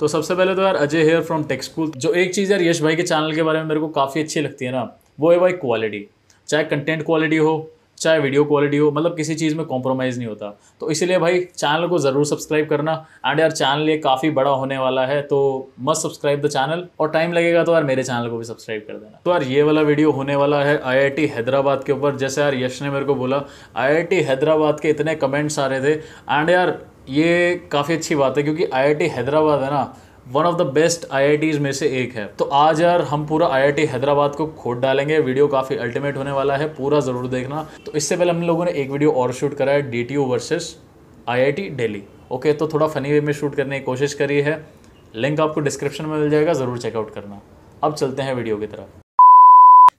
तो सबसे पहले तो यार अजय हेयर फ्रॉम टेक्सकूल जो एक चीज़ यार यश भाई के चैनल के बारे में मेरे को काफ़ी अच्छी लगती है ना वो है भाई क्वालिटी चाहे कंटेंट क्वालिटी हो चाहे वीडियो क्वालिटी हो मतलब किसी चीज़ में कॉम्प्रोमाइज़ नहीं होता तो इसीलिए भाई चैनल को ज़रूर सब्सक्राइब करना एंड यार चैनल ये काफ़ी बड़ा होने वाला है तो मस्ट सब्सक्राइब द चैनल और टाइम लगेगा तो यार मेरे चैनल को भी सब्सक्राइब कर देना तो यार ये वाला वीडियो होने वाला है आईआईटी हैदराबाद के ऊपर जैसे यार यश ने मेरे को बोला आई हैदराबाद के इतने कमेंट्स आ रहे थे एंड यार ये काफ़ी अच्छी बात है क्योंकि आईआईटी हैदराबाद है ना one of the best I में से एक है तो आज यार हम पूरा आई हैदराबाद को खोद डालेंगे वीडियो काफ़ी अल्टीमेट होने वाला है पूरा ज़रूर देखना तो इससे पहले हम लोगों ने एक वीडियो और शूट करा है D T U versus I I okay तो थोड़ा फनी वे में शूट करने की कोशिश करी है लिंक आपको डिस्क्रिप्शन में मिल जाएगा ज़रूर चेकआउट करना अब चलते हैं वीडियो की तरफ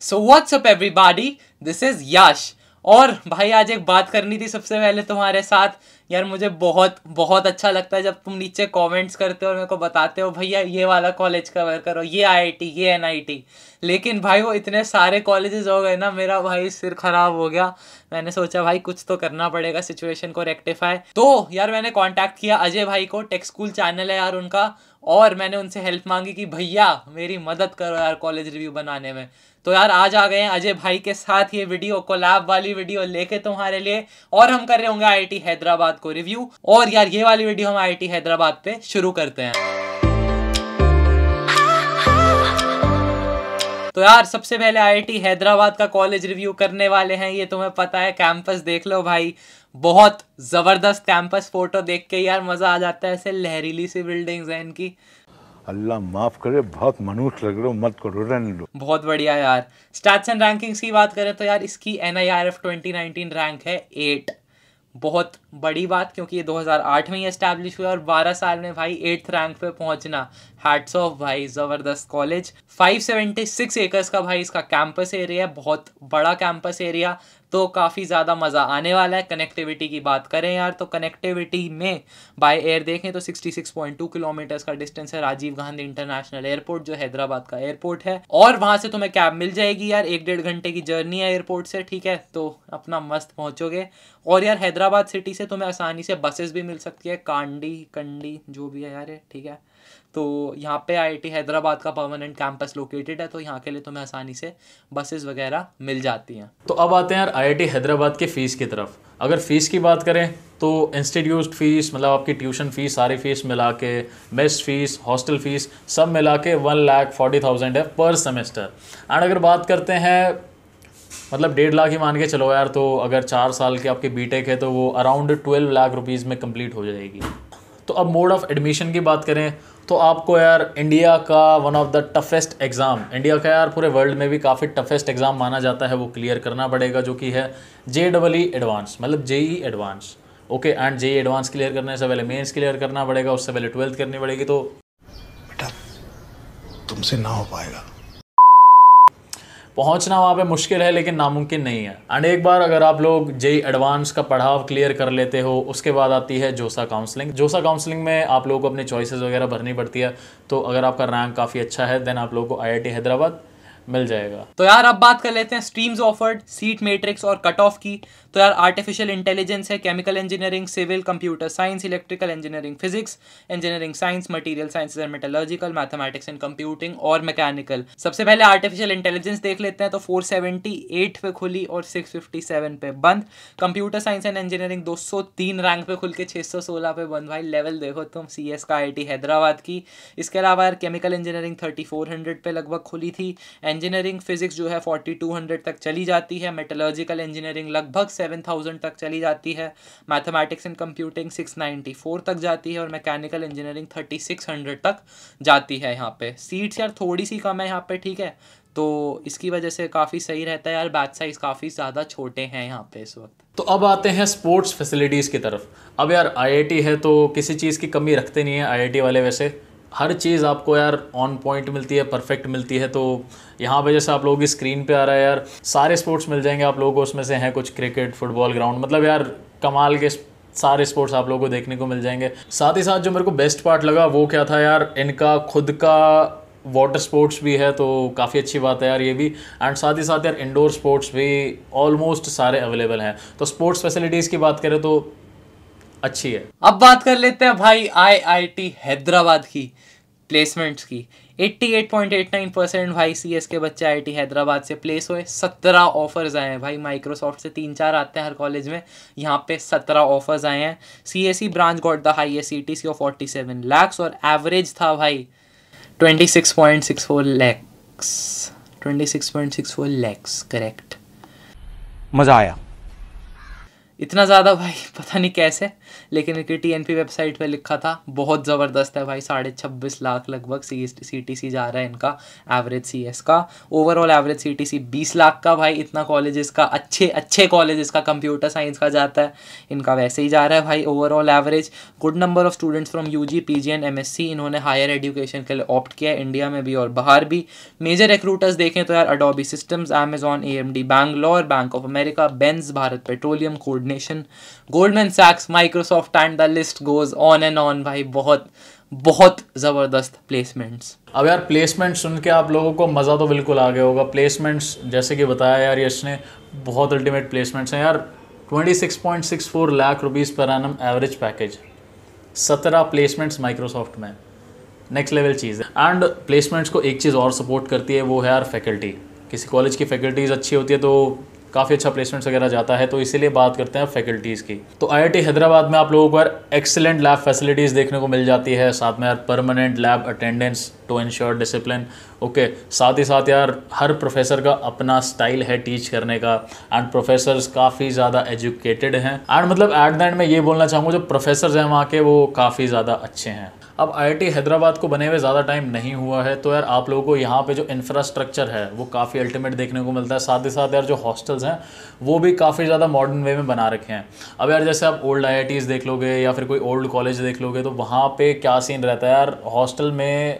so what's up everybody this is Yash और भाई आज एक बात करनी थी सबसे पहले तुम्हारे साथ यार मुझे बहुत बहुत अच्छा लगता है जब तुम नीचे कमेंट्स करते हो और मेरे को बताते हो भैया ये वाला कॉलेज कवर करो ये आईआईटी ये एनआईटी लेकिन भाई वो इतने सारे कॉलेजेस हो गए ना मेरा भाई सिर खराब हो गया मैंने सोचा भाई कुछ तो करना पड़ेगा सिचुएशन को रेक्टिफाई तो यार मैंने कॉन्टैक्ट किया अजय भाई को टेक्स स्कूल चैनल है यार उनका और मैंने उनसे हेल्प मांगी कि भैया मेरी मदद करो यार कॉलेज रिव्यू बनाने में तो यार आज आ गए हैं अजय भाई के साथ ये वीडियो को वाली वीडियो लेके तुम्हारे लिए और हम कर रहे होंगे आई हैदराबाद को रिव्यू और यार ये वाली वीडियो हम आई हैदराबाद पे शुरू करते हैं तो यार सबसे पहले आईआईटी हैदराबाद का कॉलेज रिव्यू करने वाले हैं ये तुम्हें पता है कैंपस देख लो भाई बहुत ज़बरदस्त कैंपस फोटो देख के यार मज़ा आ जाता है ऐसे लहरीली सी बिल्डिंग्स हैं इनकी अल्लाह माफ करे बहुत मनुष्य लग रहे हो मत करो रन लो बहुत बढ़िया यार स्टैट्स एंड रैंकिंग्स की बात करें तो यार इसकी N I R F twenty nineteen rank है एट बहुत बड़ी बात क्योंकि ये 2008 में ही इस्टेब्लिश हुआ और 12 साल में भाई एट्थ रैंक पे पहुंचना हैट्स ऑफ भाई ज़बरदस्त कॉलेज 576 एकर्स का भाई इसका कैंपस एरिया है बहुत बड़ा कैंपस एरिया तो काफ़ी ज़्यादा मज़ा आने वाला है कनेक्टिविटी की बात करें यार तो कनेक्टिविटी में बाय एयर देखें तो 66.2 किलोमीटर्स का डिस्टेंस है राजीव गांधी इंटरनेशनल एयरपोर्ट जो हैदराबाद का एयरपोर्ट है और वहाँ से तुम्हें कैब मिल जाएगी यार एक डेढ़ घंटे की जर्नी है एयरपोर्ट से ठीक है तो अपना मस्त पहुँचोगे और यार हैदराबाद सिटी से तुम्हें आसानी से बसेस भी मिल सकती है कांडी कंडी जो भी है यार ठीक है तो यहाँ पे आईआईटी हैदराबाद का परमानेंट कैंपस लोकेटेड है तो यहाँ के लिए तुम्हें आसानी से बसेस वगैरह मिल जाती हैं तो अब आते हैं यार आईआईटी हैदराबाद के फ़ीस की तरफ अगर फ़ीस की बात करें तो इंस्टीट्यूट फ़ीस मतलब आपकी ट्यूशन फ़ीस सारी फ़ीस मिला के मेस फ़ीस हॉस्टल फ़ीस सब मिला के वन लाख फोर्टी थाउजेंड है पर सेमेस्टर एंड अगर बात करते हैं मतलब डेढ़ लाख ही मान के चलो यार तो अगर चार साल के आपके बीटेक है तो वो अराउंड ट्वेल्व लाख रुपीज़ में कंप्लीट हो जाएगी तो अब मोड ऑफ़ एडमिशन की बात करें तो आपको यार इंडिया का one of the toughest exam India का यार पूरे वर्ल्ड में भी काफ़ी टफेस्ट एग्ज़ाम माना जाता है वो क्लियर करना पड़ेगा जो कि है जे डबल ई एडवांस मतलब J E advance okay and J advance clear करने से पहले मेंस क्लियर करना पड़ेगा उससे पहले ट्वेल्थ करनी पड़ेगी तो बेटा तुमसे ना हो पाएगा पहुंचना वहाँ पे मुश्किल है लेकिन नामुमकिन नहीं है एंड एक बार अगर आप लोग जे एडवांस e का पढ़ाव क्लियर कर लेते हो उसके बाद आती है जोसा काउंसलिंग जोसा काउंसलिंग में आप लोगों को अपनी चॉइसेस वगैरह भरनी पड़ती है तो अगर आपका रैंक काफ़ी अच्छा है देन आप लोगों को आई हैदराबाद मिल जाएगा तो यार अब बात कर लेते हैं स्ट्रीम्स ऑफर्ड सीट मेट्रिक्स और कट ऑफ की तो यार आर्टिफिशियल इंटेलिजेंस है chemical engineering civil computer science electrical engineering physics engineering science material science and metallurgical mathematics and computing और मैकेनिकल सबसे पहले आर्टिफिशियल इंटेलिजेंस देख लेते हैं तो फोर पे खुली और सिक्स पे बंद कंप्यूटर साइंस एंड इंजीनियरिंग दो रैंक पे खुल के 616 पे बंद भाई लेवल देखो तुम सी एस का आई हैदराबाद की इसके अलावा यार केमिकल इंजीनियरिंग थर्टी पे लगभग खुली थी इंजीनियरिंग फिजिक्स जो है फोर्टी तक चली जाती है मेटोलॉजिकल इंजीनियरिंग लगभग सेवन थाउजेंड तक चली जाती है mathematics and computing six ninety four तक जाती है और mechanical engineering thirty six hundred तक जाती है यहाँ पे सीट्स यार थोड़ी सी कम है यहाँ पे ठीक है तो इसकी वजह से काफ़ी सही रहता है यार बैच साइज़ काफ़ी ज़्यादा छोटे हैं यहाँ पे इस वक्त तो अब आते हैं स्पोर्ट्स फैसिलिटीज़ की तरफ अब यार आईआईटी है तो किसी चीज़ की कमी रखते नहीं है आईआईटी वाले वैसे हर चीज़ आपको यार ऑन पॉइंट मिलती है परफेक्ट मिलती है तो यहाँ पे जैसे आप लोगों की स्क्रीन पे आ रहा है यार सारे स्पोर्ट्स मिल जाएंगे आप लोगों को उसमें से हैं कुछ क्रिकेट फुटबॉल ग्राउंड मतलब यार कमाल के सारे स्पोर्ट्स आप लोगों को देखने को मिल जाएंगे साथ ही साथ जो मेरे को बेस्ट पार्ट लगा वो क्या था यार इनका खुद का वाटर स्पोर्ट्स भी है तो काफ़ी अच्छी बात है यार ये भी एंड साथ ही साथ यार इंडोर स्पोर्ट्स भी ऑलमोस्ट सारे अवेलेबल हैं तो स्पोर्ट्स फैसिलिटीज़ की बात करें तो अच्छी है अब बात कर लेते हैं भाई आईआईटी हैदराबाद की प्लेसमेंट्स की 88.89 परसेंट भाई सी के बच्चे आई हैदराबाद से प्लेस हुए सत्रह ऑफर्स आए हैं भाई माइक्रोसॉफ्ट से तीन चार आते हैं हर कॉलेज में यहाँ पे सत्रह ऑफर्स आए हैं C S C branch got the highest C T C of forty seven lakhs और एवरेज था भाई twenty six point six four lakhs twenty six point six four lakhs correct मज़ा आया इतना ज़्यादा भाई पता नहीं कैसे लेकिन इनकी टी वेबसाइट पर लिखा था बहुत ज़बरदस्त है भाई साढ़े छब्बीस लाख लगभग सी सी टी सी जा रहा है इनका एवरेज सी एस का overall average C T C बीस लाख का भाई इतना कॉलेज इसका अच्छे अच्छे कॉलेज इसका कंप्यूटर साइंस का जाता है इनका वैसे ही जा रहा है भाई overall average good number of students from U G P G and M S C इन्होंने हायर एजुकेशन के लिए ऑप्ट किया इंडिया में भी और बाहर भी मेजर रिक्रूटर्स देखें तो यार Adobe systems Amazon A M D Bangalore bank of America Benz Bharat petroleum coordination Goldman सैक्स micro course of time the list goes on and on भाई बहुत बहुत ज़बरदस्त प्लेसमेंट्स अब यार प्लेसमेंट सुन के आप लोगों को मज़ा तो बिल्कुल आ गया होगा प्लेसमेंट्स जैसे कि बताया यार यश ने बहुत अल्टीमेट प्लेसमेंट्स हैं यार 26.64 lakh rupees per annum average package 17 placements Microsoft में नेक्स्ट लेवल चीज़ है एंड प्लेसमेंट्स को एक चीज़ और सपोर्ट करती है वो है यार फैकल्टी किसी कॉलेज की फैकल्टीज़ अच्छी होती है तो काफ़ी अच्छा प्लेसमेंट्स वगैरह जाता है तो इसीलिए बात करते हैं फैकल्टीज़ की तो आई हैदराबाद में आप लोगों को यार एक्सेलेंट लैब फैसिलिटीज़ देखने को मिल जाती है साथ में यार permanent lab attendance to ensure discipline okay साथ ही साथ यार हर प्रोफेसर का अपना स्टाइल है टीच करने का एंड प्रोफेसर काफ़ी ज़्यादा एजुकेटेड हैं एंड मतलब एट द एंड मैं ये बोलना चाहूँगा जो प्रोफेसर हैं वहाँ के वो काफ़ी ज़्यादा अच्छे हैं अब आई हैदराबाद को बने हुए ज़्यादा टाइम नहीं हुआ है तो यार आप लोगों को यहाँ पे जो इंफ्रास्ट्रक्चर है वो काफ़ी अल्टीमेट देखने को मिलता है साथ ही साथ यार जो हॉस्टल्स हैं वो भी काफ़ी ज़्यादा मॉडर्न वे में बना रखे हैं अब यार जैसे आप ओल्ड आई देख लोगे या फिर कोई ओल्ड कॉलेज देख लोगे तो वहाँ पर क्या सीन रहता है यार हॉस्टल में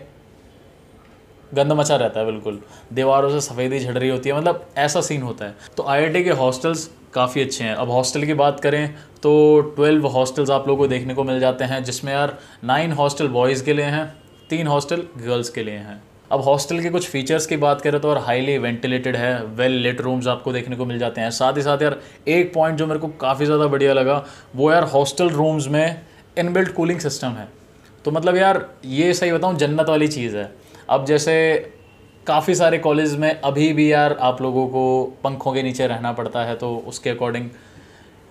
गंद मचा रहता है बिल्कुल दीवारों से सफ़ेदी झड़ रही होती है मतलब ऐसा सीन होता है तो आई के हॉस्टल्स काफ़ी अच्छे हैं अब हॉस्टल की बात करें तो ट्वेल्व हॉस्टल्स आप लोगों को देखने को मिल जाते हैं जिसमें यार नाइन हॉस्टल बॉयज़ के लिए हैं तीन हॉस्टल गर्ल्स के लिए हैं अब हॉस्टल के कुछ फीचर्स की बात करें तो यार हाईली वेंटिलेटेड है वेल लिट रूम्स आपको देखने को मिल जाते हैं साथ ही साथ यार एक पॉइंट जो मेरे को काफ़ी ज़्यादा बढ़िया लगा वो यार हॉस्टल रूम्स में इनबिल्ट कूलिंग सिस्टम है तो मतलब यार ये सही बताऊँ जन्नत वाली चीज़ है अब जैसे काफ़ी सारे कॉलेज में अभी भी यार आप लोगों को पंखों के नीचे रहना पड़ता है तो उसके अकॉर्डिंग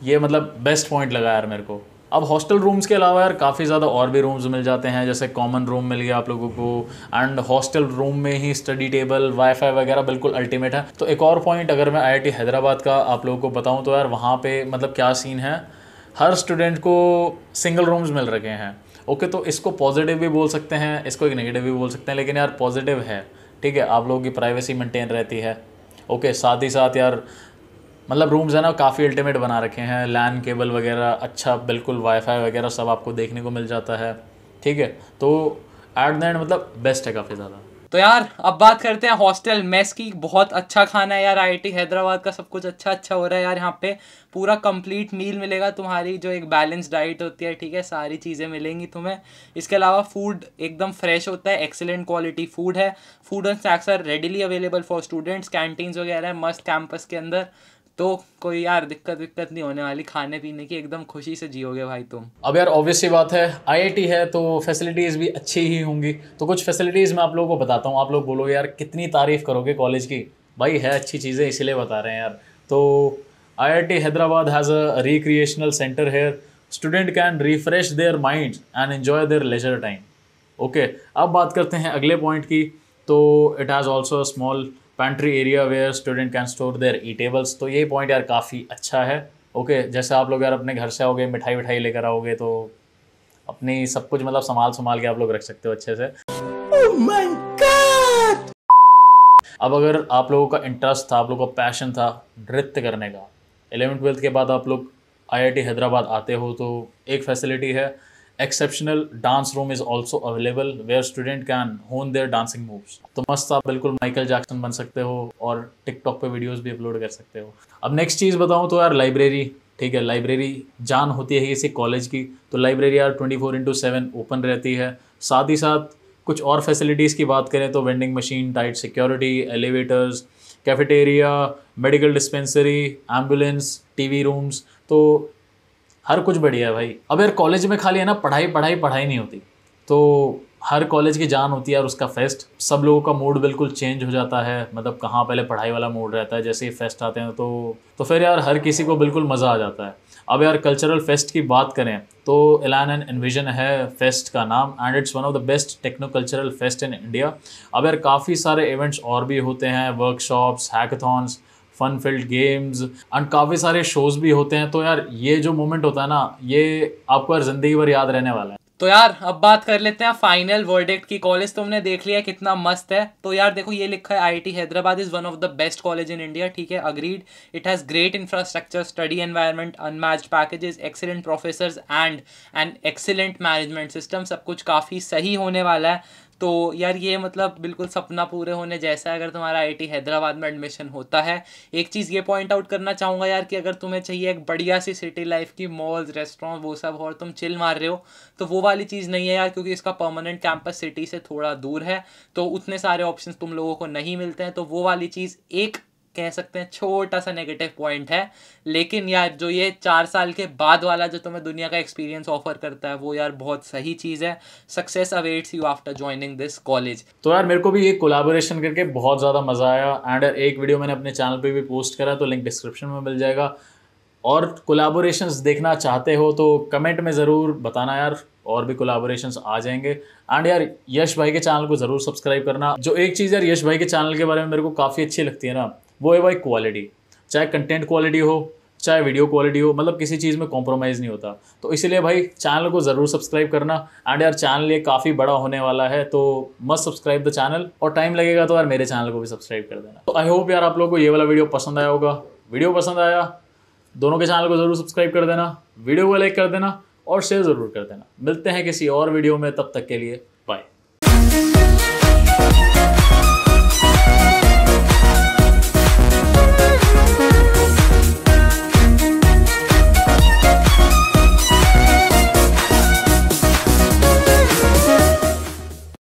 ये मतलब बेस्ट पॉइंट लगा यार मेरे को अब हॉस्टल रूम्स के अलावा यार काफ़ी ज़्यादा और भी रूम्स मिल जाते हैं जैसे कॉमन रूम मिल गया आप लोगों को एंड हॉस्टल रूम में ही स्टडी टेबल वाईफाई वगैरह बिल्कुल अल्टीमेट है तो एक और पॉइंट अगर मैं आईआईटी हैदराबाद का आप लोगों को बताऊँ तो यार वहाँ पे मतलब क्या सीन है हर स्टूडेंट को सिंगल रूम्स मिल रखे हैं ओके तो इसको पॉजिटिव भी बोल सकते हैं इसको एक नेगेटिव भी बोल सकते हैं लेकिन यार पॉजिटिव है ठीक है आप लोगों की प्राइवेसी मेंटेन रहती है ओके साथ ही साथ यार मतलब रूम्स है ना काफ़ी अल्टीमेट बना रखे हैं लैन केबल वगैरह अच्छा बिल्कुल वाईफाई वगैरह सब आपको देखने को मिल जाता है ठीक है तो एट द एंड मतलब बेस्ट है काफ़ी ज़्यादा तो यार अब बात करते हैं हॉस्टल मेस की बहुत अच्छा खाना है यार आईआईटी हैदराबाद का सब कुछ अच्छा अच्छा हो रहा है यार यहाँ पे पूरा कंप्लीट मील मिलेगा तुम्हारी जो एक बैलेंस डाइट होती है ठीक है सारी चीज़ें मिलेंगी तुम्हें इसके अलावा फूड एकदम फ्रेश होता है एक्सेलेंट क्वालिटी फूड है food and snacks are readily available for students canteens वगैरह है मस्त कैंपस के अंदर तो कोई यार दिक्कत विक्कत नहीं होने वाली खाने पीने की एकदम खुशी से जियोगे भाई तुम अब यार ऑब्वियसली बात है आईआईटी है तो फैसिलिटीज़ भी अच्छी ही होंगी तो कुछ फैसिलिटीज़ मैं आप लोगों को बताता हूँ आप लोग बोलोगे यार कितनी तारीफ़ करोगे कॉलेज की भाई है अच्छी चीज़ें इसीलिए बता रहे हैं यार तो I Hyderabad has a recreational centre है student can refresh their mind and enjoy their leisure time okay अब बात करते हैं अगले पॉइंट की तो it has also small pantry area where student can store their tables तो ये पॉइंट यार काफ़ी अच्छा है ओके okay, जैसे आप लोग यार अपने घर से आओगे मिठाई विठाई लेकर आओगे तो अपनी सब कुछ मतलब संभाल संभाल के आप लोग रख सकते हो अच्छे से oh अब अगर आप लोगों का इंटरेस्ट था आप लोगों का पैशन था नृत्य करने का एलेवन ट्वेल्थ के बाद आप लोग आईआईटी हैदराबाद आते हो तो एक फैसिलिटी है exceptional dance room is also available where student can hone their dancing moves तो मस्त आप बिल्कुल माइकल जैक्सन बन सकते हो और टिकटॉक पे वीडियोस भी अपलोड कर सकते हो अब नेक्स्ट चीज़ बताऊँ तो यार लाइब्रेरी ठीक है लाइब्रेरी जान होती है किसी कॉलेज की तो लाइब्रेरी यार twenty four into seven open रहती है साथ ही साथ कुछ और फैसिलिटीज़ की बात करें तो vending machine tight security elevators cafeteria medical dispensary ambulance TV rooms तो हर कुछ बढ़िया है भाई अब यार कॉलेज में खाली है ना पढ़ाई पढ़ाई पढ़ाई नहीं होती तो हर कॉलेज की जान होती है और उसका फेस्ट सब लोगों का मूड बिल्कुल चेंज हो जाता है मतलब कहाँ पहले पढ़ाई वाला मूड रहता है जैसे ही फेस्ट आते हैं तो तो फिर यार हर किसी को बिल्कुल मज़ा आ जाता है अब यार कल्चरल फेस्ट की बात करें तो एलान एंड एनविजन है फेस्ट का नाम and it's one of the best techno cultural fest in India अब यार काफ़ी सारे इवेंट्स और भी होते हैं workshops hackathons fun filled games and काफ़ी सारे शोज़ भी होते हैं तो यार ये जो मोमेंट होता है ना ये आपको यार ज़िंदगी भर याद रहने वाला है तो यार अब बात कर लेते हैं फाइनल वर्डिक्ट की कॉलेज तुमने देख लिया कितना मस्त है तो यार देखो ये लिखा है IT Hyderabad is one of the best college in India ठीक है agreed it has great infrastructure study environment unmatched packages excellent professors and an excellent management system सब कुछ काफ़ी सही होने वाला है तो यार ये मतलब बिल्कुल सपना पूरे होने जैसा है अगर तुम्हारा आईआईटी हैदराबाद में एडमिशन होता है एक चीज़ ये पॉइंट आउट करना चाहूँगा यार कि अगर तुम्हें चाहिए एक बढ़िया सी सिटी लाइफ की मॉल्स रेस्टोरेंट वो सब और तुम चिल मार रहे हो तो वो वाली चीज़ नहीं है यार क्योंकि इसका परमानेंट कैंपस सिटी से थोड़ा दूर है तो उतने सारे ऑप्शन तुम लोगों को नहीं मिलते हैं तो वो वाली चीज़ एक कह सकते हैं छोटा सा नेगेटिव पॉइंट है लेकिन यार जो ये चार साल के बाद वाला जो तुम्हें दुनिया का एक्सपीरियंस ऑफर करता है वो यार बहुत सही चीज़ है success awaits you after joining this college तो यार मेरे को भी ये कोलाबोरेशन करके बहुत ज़्यादा मज़ा आया एंड एक वीडियो मैंने अपने चैनल पर भी पोस्ट करा तो लिंक डिस्क्रिप्शन में मिल जाएगा और कोलाबोरेशन देखना चाहते हो तो कमेंट में ज़रूर बताना यार और भी कोलाबोरेशन आ जाएंगे एंड यार यश भाई के चैनल को ज़रूर सब्सक्राइब करना जो एक चीज़ यार यश भाई के चैनल के बारे में मेरे को काफ़ी अच्छी लगती है ना वो है भाई क्वालिटी चाहे कंटेंट क्वालिटी हो चाहे वीडियो क्वालिटी हो मतलब किसी चीज़ में कॉम्प्रोमाइज़ नहीं होता तो इसलिए भाई चैनल को ज़रूर सब्सक्राइब करना एंड यार चैनल ये काफ़ी बड़ा होने वाला है तो मस्ट सब्सक्राइब द चैनल और टाइम लगेगा तो यार मेरे चैनल को भी सब्सक्राइब कर देना तो आई होप यार आप लोग को ये वाला वीडियो पसंद आया होगा वीडियो पसंद आया दोनों के चैनल को ज़रूर सब्सक्राइब कर देना वीडियो को लाइक कर देना और शेयर ज़रूर कर देना मिलते हैं किसी और वीडियो में तब तक के लिए